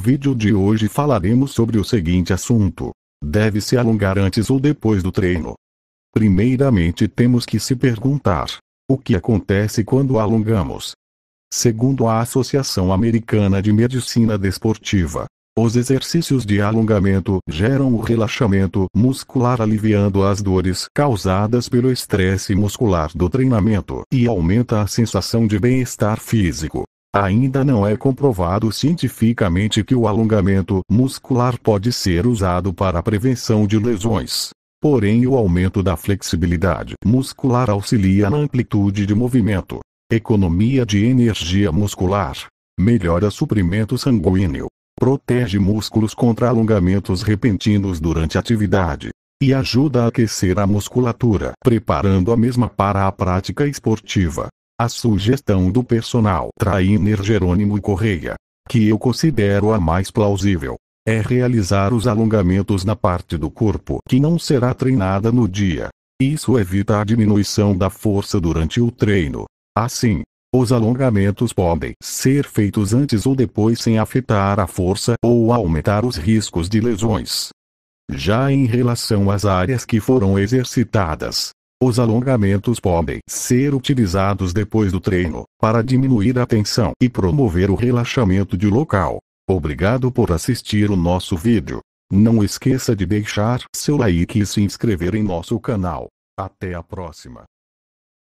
vídeo de hoje falaremos sobre o seguinte assunto. Deve se alongar antes ou depois do treino? Primeiramente temos que se perguntar, o que acontece quando alongamos? Segundo a Associação Americana de Medicina Desportiva, os exercícios de alongamento geram o relaxamento muscular aliviando as dores causadas pelo estresse muscular do treinamento e aumenta a sensação de bem-estar físico. Ainda não é comprovado cientificamente que o alongamento muscular pode ser usado para a prevenção de lesões. Porém, o aumento da flexibilidade muscular auxilia na amplitude de movimento, economia de energia muscular, melhora suprimento sanguíneo, protege músculos contra alongamentos repentinos durante a atividade e ajuda a aquecer a musculatura, preparando a mesma para a prática esportiva. A sugestão do personal trainer Jerônimo Correia, que eu considero a mais plausível, é realizar os alongamentos na parte do corpo que não será treinada no dia. Isso evita a diminuição da força durante o treino. Assim, os alongamentos podem ser feitos antes ou depois sem afetar a força ou aumentar os riscos de lesões. Já em relação às áreas que foram exercitadas, os alongamentos podem ser utilizados depois do treino, para diminuir a tensão e promover o relaxamento de local. Obrigado por assistir o nosso vídeo. Não esqueça de deixar seu like e se inscrever em nosso canal. Até a próxima.